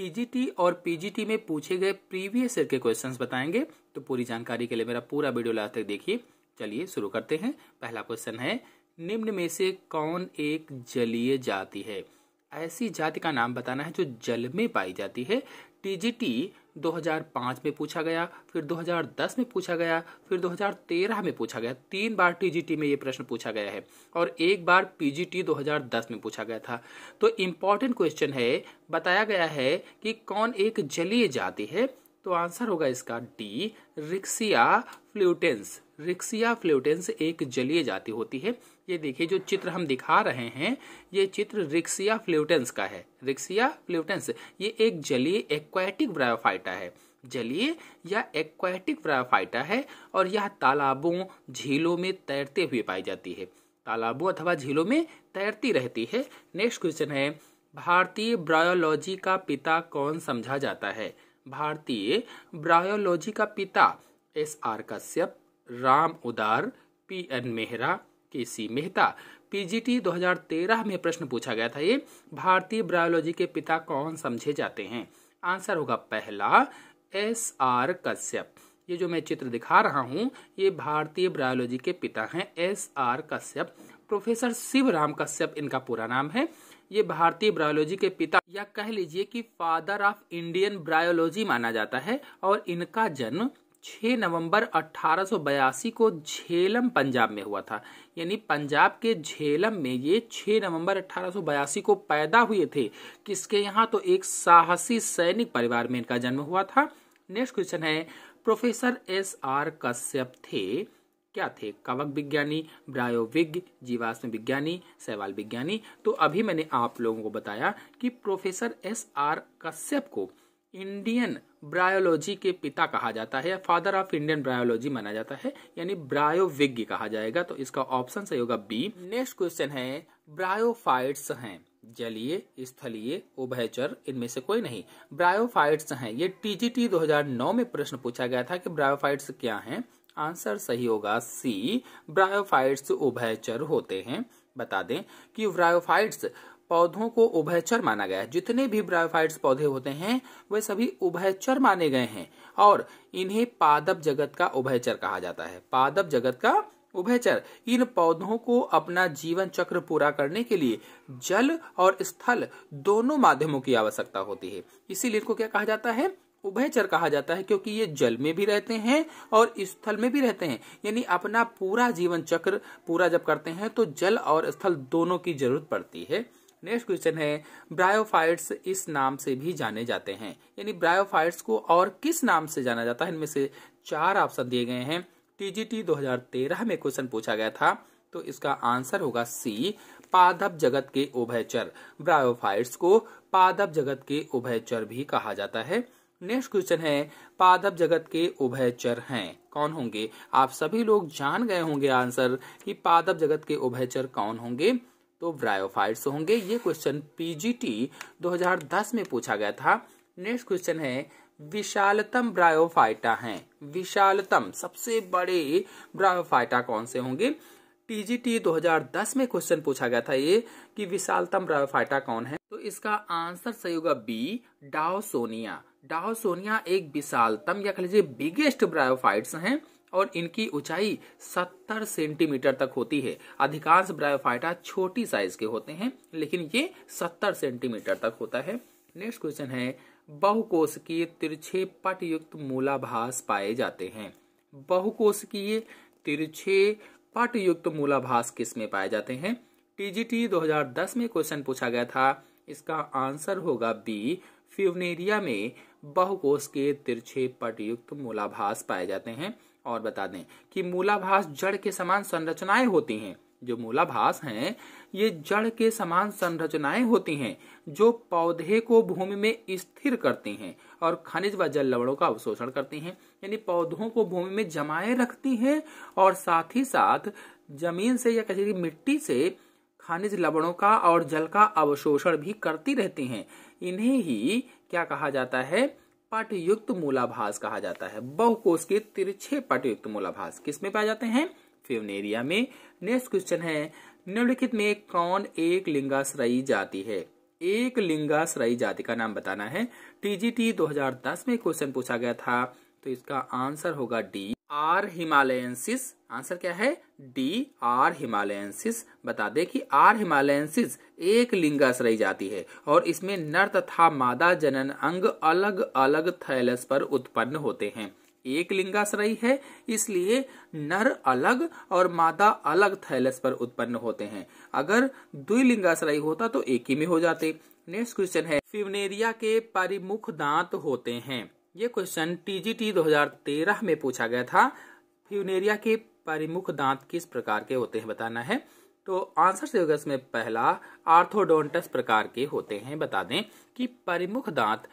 PGT और PGT में पूछे गए प्रीवियस ईयर के क्वेश्चंस बताएंगे तो पूरी जानकारी के लिए मेरा पूरा वीडियो लास्ट तक देखिए चलिए शुरू करते हैं पहला क्वेश्चन है निम्न में से कौन एक जलीय जाति है ऐसी जाति का नाम बताना है जो जल में पाई जाती है टीजीटी 2005 में पूछा गया फिर 2010 में पूछा गया फिर 2013 में पूछा गया तीन बार टीजीटी में ये प्रश्न पूछा गया है और एक बार पीजीटी 2010 में पूछा गया था तो इम्पॉर्टेंट क्वेश्चन है बताया गया है कि कौन एक जलीय जाति है तो आंसर होगा इसका डी रिक्सिया फ्लूटेंस रिक्सिया फ्लूटेंस एक जलीय जाति होती है ये देखिए जो चित्र हम दिखा रहे हैं ये चित्र रिक्सिया फ्लूटेंस का है रिक्सिया फ्लूटेंस ये एक जलीय एक्वाटिक ब्रायोफाइटा है जलीय या एक्वाटिक ब्रायोफाइटा है और यह तालाबों झीलों में तैरते हुए पाई जाती है तालाबों अथवा झीलों में तैरती रहती है नेक्स्ट क्वेश्चन है भारतीय ब्रायोलॉजी का पिता कौन समझा जाता है भारतीय ब्रायोलॉजी का पिता एस आर कश्यप राम उदार पी एन मेहरा के सी मेहता पीजीटी 2013 में प्रश्न पूछा गया था ये भारतीय ब्रायोलॉजी के पिता कौन समझे जाते हैं आंसर होगा पहला एस आर कश्यप ये जो मैं चित्र दिखा रहा हूँ ये भारतीय ब्रायोलॉजी के पिता हैं S R Kashyap professor Shiv Ram Kashyap इनका पूरा नाम है ये भारतीय ब्रायोलॉजी के पिता या कह लीजिए कि फादर ऑफ इंडियन ब्रायोलॉजी माना जाता है और इनका जन्म 6 नवंबर 1882 को झेलम पंजाब में हुआ था यानी पंजाब के झेलम में ये 6 नवंबर 1882 को पैदा हुए थे किसके यहाँ तो एक साहसी सैनिक परिवार में इनका जन्म हुआ था नेक्स्ट क्वेश्चन है प्रोफेसर एस आर कश्यप थे क्या थे कवक विज्ञानी ब्रायोविज्ञ जीवाश्म विज्ञानी सैवाल विज्ञानी तो अभी मैंने आप लोगों को बताया कि प्रोफेसर एस आर कश्यप को इंडियन ब्रायोलॉजी के पिता कहा जाता है फादर ऑफ इंडियन ब्रायोलॉजी माना जाता है यानी ब्रायोविज्ञ कहा जाएगा तो इसका ऑप्शन सही होगा बी नेक्स्ट क्वेश्चन है ब्रायोफाइट्स हैं जलीय स्थलीय उभयचर इनमें से कोई नहीं ब्रायोफाइट्स हैं ये टीजीटी 2009 में प्रश्न पूछा गया था कि ब्रायोफाइट्स क्या हैं आंसर सही होगा सी ब्रायोफाइट्स उभयचर होते हैं बता दें कि ब्रायोफाइट्स पौधों को उभयचर माना गया है जितने भी ब्रायोफाइट्स पौधे होते हैं वे सभी उभयचर माने गए हैं और इन्हें पादप जगत का उभयचर कहा जाता है पादप जगत का उभयचर इन पौधों को अपना जीवन चक्र पूरा करने के लिए जल और स्थल दोनों माध्यमों की आवश्यकता होती है इसीलिए इनको क्या कहा जाता है उभयचर कहा जाता है क्योंकि ये जल में भी रहते हैं और स्थल में भी रहते हैं यानी अपना पूरा जीवन चक्र पूरा जब करते हैं तो जल और स्थल दोनों की जरूरत पड़ती है नेक्स्ट क्वेश्चन है ब्रायोफाइट्स इस नाम से भी जाने जाते हैं यानी ब्रायोफाइट्स को और किस नाम से जाना जाता है इनमें से चार ऑप्शन दिए गए हैं टीजीटी 2013 में क्वेश्चन पूछा गया था तो इसका आंसर होगा सी पादप जगत के उभयचर ब्रायोफाइट्स को पादप जगत के उभयचर भी कहा जाता है नेक्स्ट क्वेश्चन है पादप जगत के उभयचर हैं कौन होंगे आप सभी लोग जान गए होंगे आंसर कि पादप जगत के उभयचर कौन होंगे तो ब्रायोफाइट्स होंगे ये क्वेश्चन पीजीटी 2010 में पूछा गया था नेक्स्ट क्वेश्चन है विशालतम ब्रायोफाइटा हैं विशालतम सबसे बड़े ब्रायोफाइटा कौन से होंगे टीजीटी 2010 में क्वेश्चन पूछा गया था ये कि विशालतम ब्रायोफाइटा कौन है तो इसका आंसर सही होगा बी डाओसोनिया डाओसोनिया एक विशालतम या कह लीजिए बिगेस्ट ब्रायोफाइट्स हैं और इनकी ऊंचाई 70 सेंटीमीटर तक होती है अधिकांश ब्रायोफाइटा छोटी साइज के होते हैं लेकिन ये 70 सेंटीमीटर तक होता है नेक्स्ट क्वेश्चन है बहुकोशिकीय तिरछे पट युक्त मूलाभास पाए जाते हैं बहुकोशिकीय तिरछे पट युक्त मूलाभास किस में पाए जाते हैं टीजीटी 2010 में क्वेश्चन पूछा गया था इसका आंसर होगा बी फ्यूनेरिया में बहुकोश के तिरछे पट युक्त मूलाभास पाए जाते हैं और बता दें कि मूलाभास जड़ के समान संरचनाएं होती हैं जो मूलाभास हैं ये जड़ के समान संरचनाएं होती हैं जो पौधे को भूमि में स्थिर करती हैं और खनिज व जल लवणों का अवशोषण करती हैं यानी पौधों को भूमि में जमाए रखती हैं और साथ ही साथ जमीन से या कहीं मिट्टी से खनिज लवणों का और जल का अवशोषण भी करती रहती हैं इन्हें ही क्या कहा जाता है पटयुक्त मूलाभास कहा जाता है बहुकोश के तिरछे पटयुक्त मूलाभास किसमें पाए जाते हैं फ्यूनेरिया में नेक्स्ट क्वेश्चन है निम्नलिखित में कौन एक लिंगाश्रयी जाति है एक लिंगाश्रयी जाति का नाम बताना है टीजीटी 2010 में क्वेश्चन पूछा गया था तो इसका आंसर होगा डी आर हिमालयसिस आंसर क्या है डी आर हिमालयसिस बता दें कि आर हिमालयसिस एक लिंगस रही जाती है और इसमें नर तथा मादा जनन अंग अलग अलग थैलस पर उत्पन्न होते हैं एक रही है इसलिए नर अलग और मादा अलग थैलस पर उत्पन्न होते हैं अगर रही होता तो एक ही में हो जाते नेक्स्ट क्वेश्चन है फिवनेरिया के परिमुख दांत होते हैं ये क्वेश्चन टीजीटी 2013 में पूछा गया था फ्यूनेरिया के परिमुख दांत किस प्रकार के होते हैं बताना है तो आंसर से होगा इसमें पहला आर्थोडोंटस प्रकार के होते हैं बता दें कि परिमुख दांत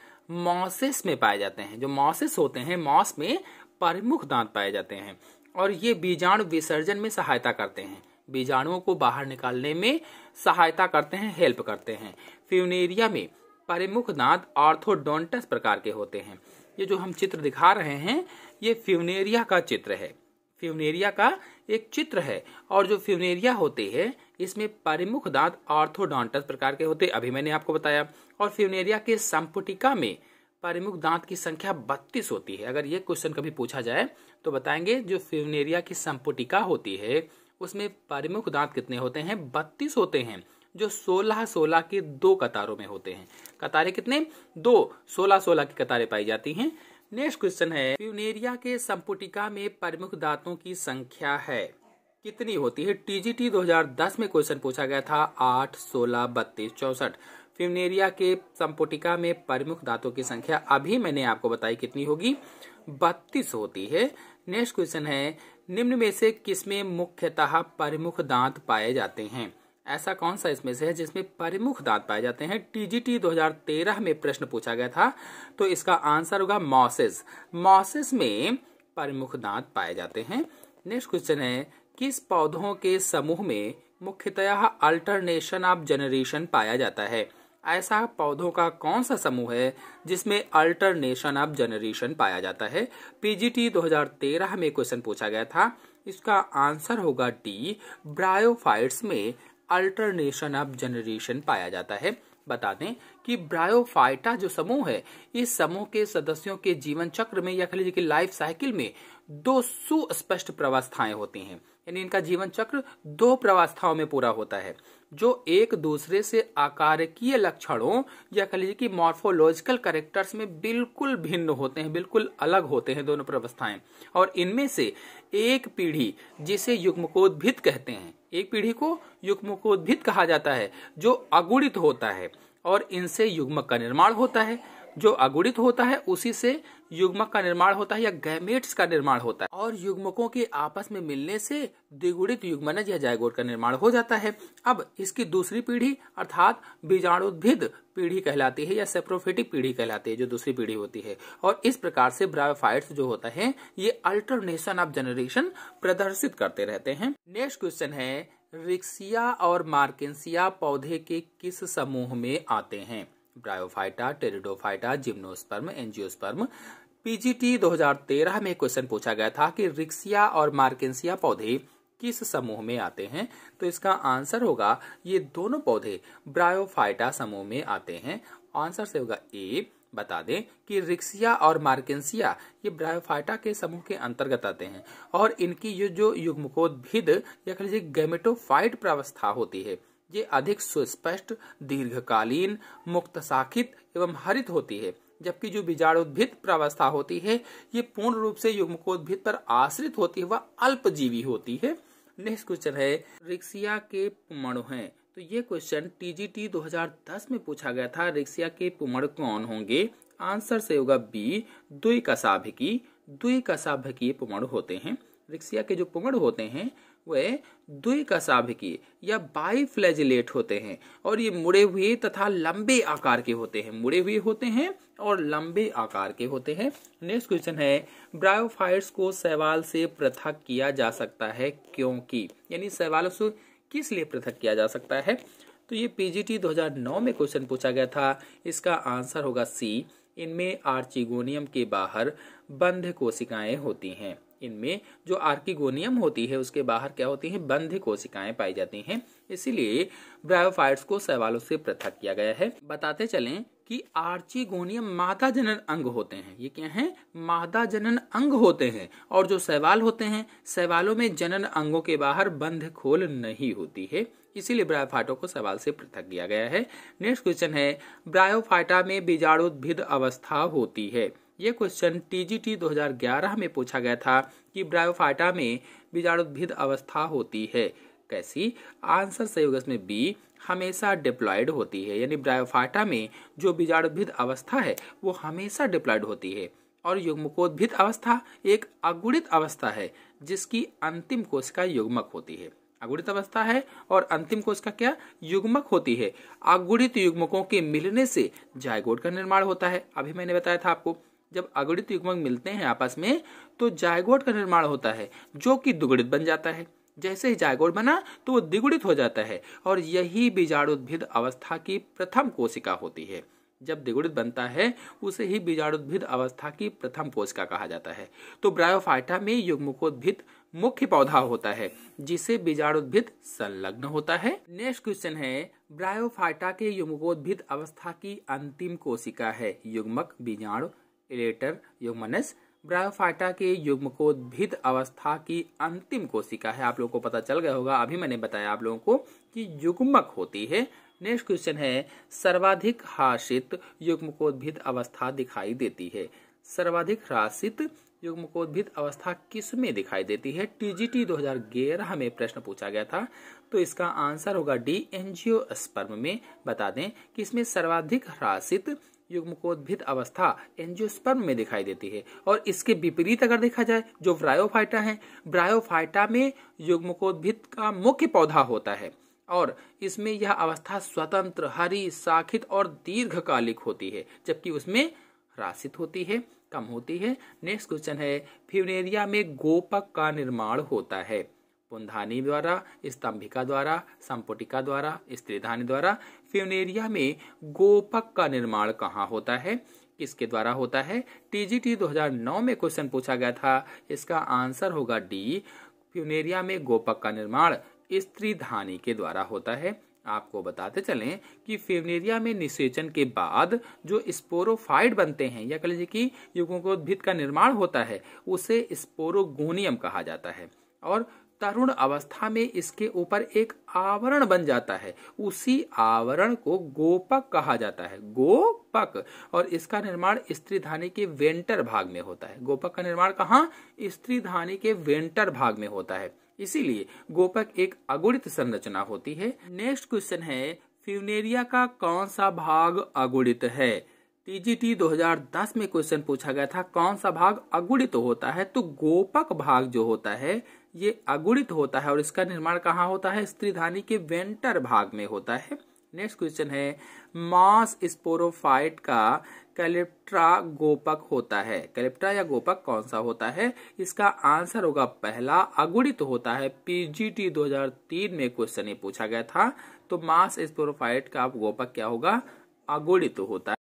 मॉसेस में पाए जाते हैं जो मॉसेस होते हैं मॉस में परिमुख दांत पाए जाते हैं और ये बीजाणु विसर्जन में सहायता करते हैं बीजाणुओं को बाहर निकालने में सहायता करते हैं हेल्प करते हैं फ्यूनेरिया में परिमुख दांत आर्थोडोंटस प्रकार के होते हैं ये जो हम चित्र दिखा रहे हैं ये फ्यूनेरिया का चित्र है फ्यूनेरिया का एक चित्र है और जो फ्यूनेरिया होते हैं इसमें परिमुख दांत ऑर्थोडॉन्टस प्रकार के होते अभी मैंने आपको बताया और फ्यूनेरिया के संपुटिका में परिमुख दांत की संख्या बत्तीस होती है अगर ये क्वेश्चन कभी पूछा जाए तो बताएंगे जो फ्यूनेरिया की संपुटिका होती है उसमें परिमुख दांत कितने होते हैं बत्तीस होते हैं जो सोलह सोलह के दो कतारों में होते हैं कतारें कितने दो सोलह सोलह की कतारें पाई जाती हैं नेक्स्ट क्वेश्चन है प्यूनेरिया के संपुटिका में प्रमुख दांतों की संख्या है कितनी होती है टीजीटी 2010 में क्वेश्चन पूछा गया था आठ सोलह बत्तीस चौसठ फ्यूनेरिया के संपुटिका में प्रमुख दांतों की संख्या अभी मैंने आपको बताई कितनी होगी बत्तीस होती है नेक्स्ट क्वेश्चन है निम्न में से किसमें मुख्यतः प्रमुख दांत पाए जाते हैं ऐसा कौन सा इसमें से है जिसमें परिमुख दांत पाए जाते हैं टीजीटी 2013 में प्रश्न पूछा गया था तो इसका आंसर होगा मॉसेस मॉसेस में परिमुख दांत पाए जाते हैं नेक्स्ट क्वेश्चन है किस पौधों के समूह में मुख्यतः अल्टरनेशन ऑफ जनरेशन पाया जाता है ऐसा पौधों का कौन सा समूह है जिसमें अल्टरनेशन ऑफ जनरेशन पाया जाता है पीजीटी 2013 में क्वेश्चन पूछा गया था इसका आंसर होगा डी ब्रायोफाइट्स में अल्टरनेशन ऑफ जनरेशन पाया जाता है बता दें कि ब्रायोफाइटा जो समूह है इस समूह के सदस्यों के जीवन चक्र में या कह लाइफ साइकिल में दो सुस्पष्ट प्रवस्थाएं होती हैं यानी इनका जीवन चक्र दो प्रवस्थाओं में पूरा होता है जो एक दूसरे से आकारकीय लक्षणों या खाली की मॉर्फोलॉजिकल करेक्टर्स में बिल्कुल भिन्न होते हैं बिल्कुल अलग होते हैं दोनों प्रवस्थाएं और इनमें से एक पीढ़ी जिसे युग्मकोद्भिद कहते हैं एक पीढ़ी को युग्मकोद्भिद कहा जाता है जो अगुणित होता है और इनसे युग्मक का निर्माण होता है जो अगुणित होता है उसी से युग्मक का निर्माण होता है या गैमेट्स का निर्माण होता है और युग्मकों के आपस में मिलने से द्विगुणित युग्मनज या जायगोट का निर्माण हो जाता है अब इसकी दूसरी पीढ़ी अर्थात बीजाणुद्भिद पीढ़ी कहलाती है या सेप्रोफेटिक पीढ़ी कहलाती है जो दूसरी पीढ़ी होती है और इस प्रकार से ब्रायोफाइट्स जो होता है ये अल्टरनेशन ऑफ जनरेशन प्रदर्शित करते रहते हैं नेक्स्ट क्वेश्चन है रिक्सिया और मार्केसिया पौधे के किस समूह में आते हैं bryophyta pteridophyta gymnosperm angiosperm PGT 2013 में क्वेश्चन पूछा गया था कि रिक्सिया और मार्केंसिया पौधे किस समूह में आते हैं तो इसका आंसर होगा ये दोनों पौधे ब्रायोफाइटा समूह में आते हैं आंसर से होगा ए बता दें कि रिक्सिया और मार्केंसिया ये ब्रायोफाइटा के समूह के अंतर्गत आते हैं और इनकी ये जो युग्मकोद्भिद या कह लीजिए गेमेटोफाइट प्रावस्था होती है ये अधिक सुस्पष्ट दीर्घकालीन मुक्त साखित एवं हरित होती है जबकि जो बीजाणुद्भिद प्रावस्था होती है ये पूर्ण रूप से युग्मकोद्भिद पर आश्रित होती है वह अल्पजीवी होती है नेक्स्ट क्वेश्चन है रिक्सिया के पुमण है तो ये क्वेश्चन टीजीटी 2010 में पूछा गया था रिक्सिया के पुमण कौन होंगे आंसर से होगा बी कसाभ की पुमण होते हैं रिक्सिया के जो पुमण होते हैं वे द्विकशाभिकीय या बाइफ्लैजिलेट होते हैं और ये मुड़े हुए तथा लंबे आकार के होते हैं मुड़े हुए होते हैं और लंबे आकार के होते हैं नेक्स्ट क्वेश्चन है ब्रायोफाइट्स को सवाल से पृथक किया जा सकता है क्योंकि यानी सवालों से किस लिए पृथक किया जा सकता है तो ये पीजीटी 2009 में क्वेश्चन पूछा गया था इसका आंसर होगा सी इनमें आर्चिगोनियम के बाहर बंध कोशिकाएं होती हैं इनमें जो आर्किगोनियम होती है उसके बाहर क्या होती है बंध कोशिकाएं पाई जाती हैं इसीलिए ब्रायोफाइट्स को सवालों से पृथक किया गया है बताते चलें कि आर्चीगोनियम मादा जनन अंग होते हैं ये क्या है मादा जनन अंग होते हैं और जो सवाल होते हैं सवालों में जनन अंगों के बाहर बंध खोल नहीं होती है इसीलिए ब्रायोफाइटों को सवाल से पृथक किया गया है नेक्स्ट क्वेश्चन है ब्रायोफाइटा में बीजाणुद्भिद अवस्था होती है ये क्वेश्चन टीजीटी 2011 में पूछा गया था कि ब्रायोफाइटा में बीजाणुद्भिद अवस्था होती है कैसी आंसर सही होगा इसमें बी हमेशा डिप्लॉयड होती है यानी ब्रायोफाइटा में जो बीजाणुद्भिद अवस्था है वो हमेशा डिप्लॉयड होती है और युग्मकोद्भिद अवस्था एक अगुणित अवस्था है जिसकी अंतिम कोशिका युग्मक होती है अगुणित अवस्था है और अंतिम कोशिका क्या युग्मक होती है अगुणित युग्मकों के मिलने से जायगोट का निर्माण होता है अभी मैंने बताया था आपको जब अगणित युग्मक मिलते हैं आपस में तो जायगोट का निर्माण होता है जो कि दुगणित बन जाता है जैसे ही जायगोट बना तो वो द्विगुणित हो जाता है और यही बीजाणुद्भिद अवस्था की प्रथम कोशिका होती है जब द्विगुणित बनता है उसे ही बीजाणुद्भिद अवस्था की प्रथम कोशिका कहा जाता है तो ब्रायोफाइटा में युग्मकोद्भिद मुख्य पौधा होता है जिसे बीजाणुद्भिद संलग्न होता है नेक्स्ट क्वेश्चन है ब्रायोफाइटा के युग्मकोद्भिद अवस्था की अंतिम कोशिका है युग्मक बीजाणु एलेटर युग्मनस ब्रायोफाइटा के युग्म को भिद अवस्था की अंतिम कोशिका है आप लोगों को पता चल गया होगा अभी मैंने बताया आप लोगों को कि युग्मक होती है नेक्स्ट क्वेश्चन है सर्वाधिक हासित युग्मकोद्भिद अवस्था दिखाई देती है सर्वाधिक ह्रासित युग्मकोद्भिद अवस्था किसमें दिखाई देती है टीजीटी 2011 में प्रश्न पूछा गया था तो इसका आंसर होगा डी एनजीओ स्पर्म में बता दें कि इसमें सर्वाधिक ह्रासित युग्मकोद्भिद अवस्था एंजियोस्पर्म में दिखाई देती है और इसके विपरीत अगर देखा जाए जो ब्रायोफाइटा है ब्रायोफाइटा में युग्मकोद्भिद का मुख्य पौधा होता है और इसमें यह अवस्था स्वतंत्र हरी शाखित और दीर्घकालिक होती है जबकि उसमें ह्रासित होती है कम होती है नेक्स्ट क्वेश्चन है फ्यूनेरिया में गोपक का निर्माण होता है पुंधानी द्वारा स्तंभिका द्वारा संपुटिका द्वारा स्त्रीधानी द्वारा फ्यूनेरिया में गोपक का निर्माण कहाँ होता है किसके द्वारा होता है टीजीटी 2009 में क्वेश्चन पूछा गया था इसका आंसर होगा डी फ्यूनेरिया में गोपक का निर्माण स्त्रीधानी के द्वारा होता है आपको बताते चलें कि फेवनेरिया में निषेचन के बाद जो स्पोरोफाइड बनते हैं या कह लीजिए कि युगों को का निर्माण होता है उसे स्पोरोगोनियम कहा जाता है और तरुण अवस्था में इसके ऊपर एक आवरण बन जाता है उसी आवरण को गोपक कहा जाता है गोपक और इसका निर्माण स्त्री धानी के वेंटर भाग में होता है गोपक का निर्माण कहाँ स्त्री धानी के वेंटर भाग में होता है इसीलिए गोपक एक अगुणित संरचना होती है नेक्स्ट क्वेश्चन है फ्यूनेरिया का कौन सा भाग अगुणित है टीजीटी 2010 में क्वेश्चन पूछा गया था कौन सा भाग अगुणित तो होता है तो गोपक भाग जो होता है ये अगुणित होता है और इसका निर्माण कहाँ होता है स्त्रीधानी के वेंटर भाग में होता है नेक्स्ट क्वेश्चन है मास स्पोरोफाइट का कैलिप्ट्रा गोपक होता है कैलिप्ट्रा या गोपक कौन सा होता है इसका आंसर होगा पहला अगुणित तो होता है पीजीटी 2003 में क्वेश्चन ये पूछा गया था तो मास स्पोरोफाइट का गोपक क्या होगा अगुणित तो होता है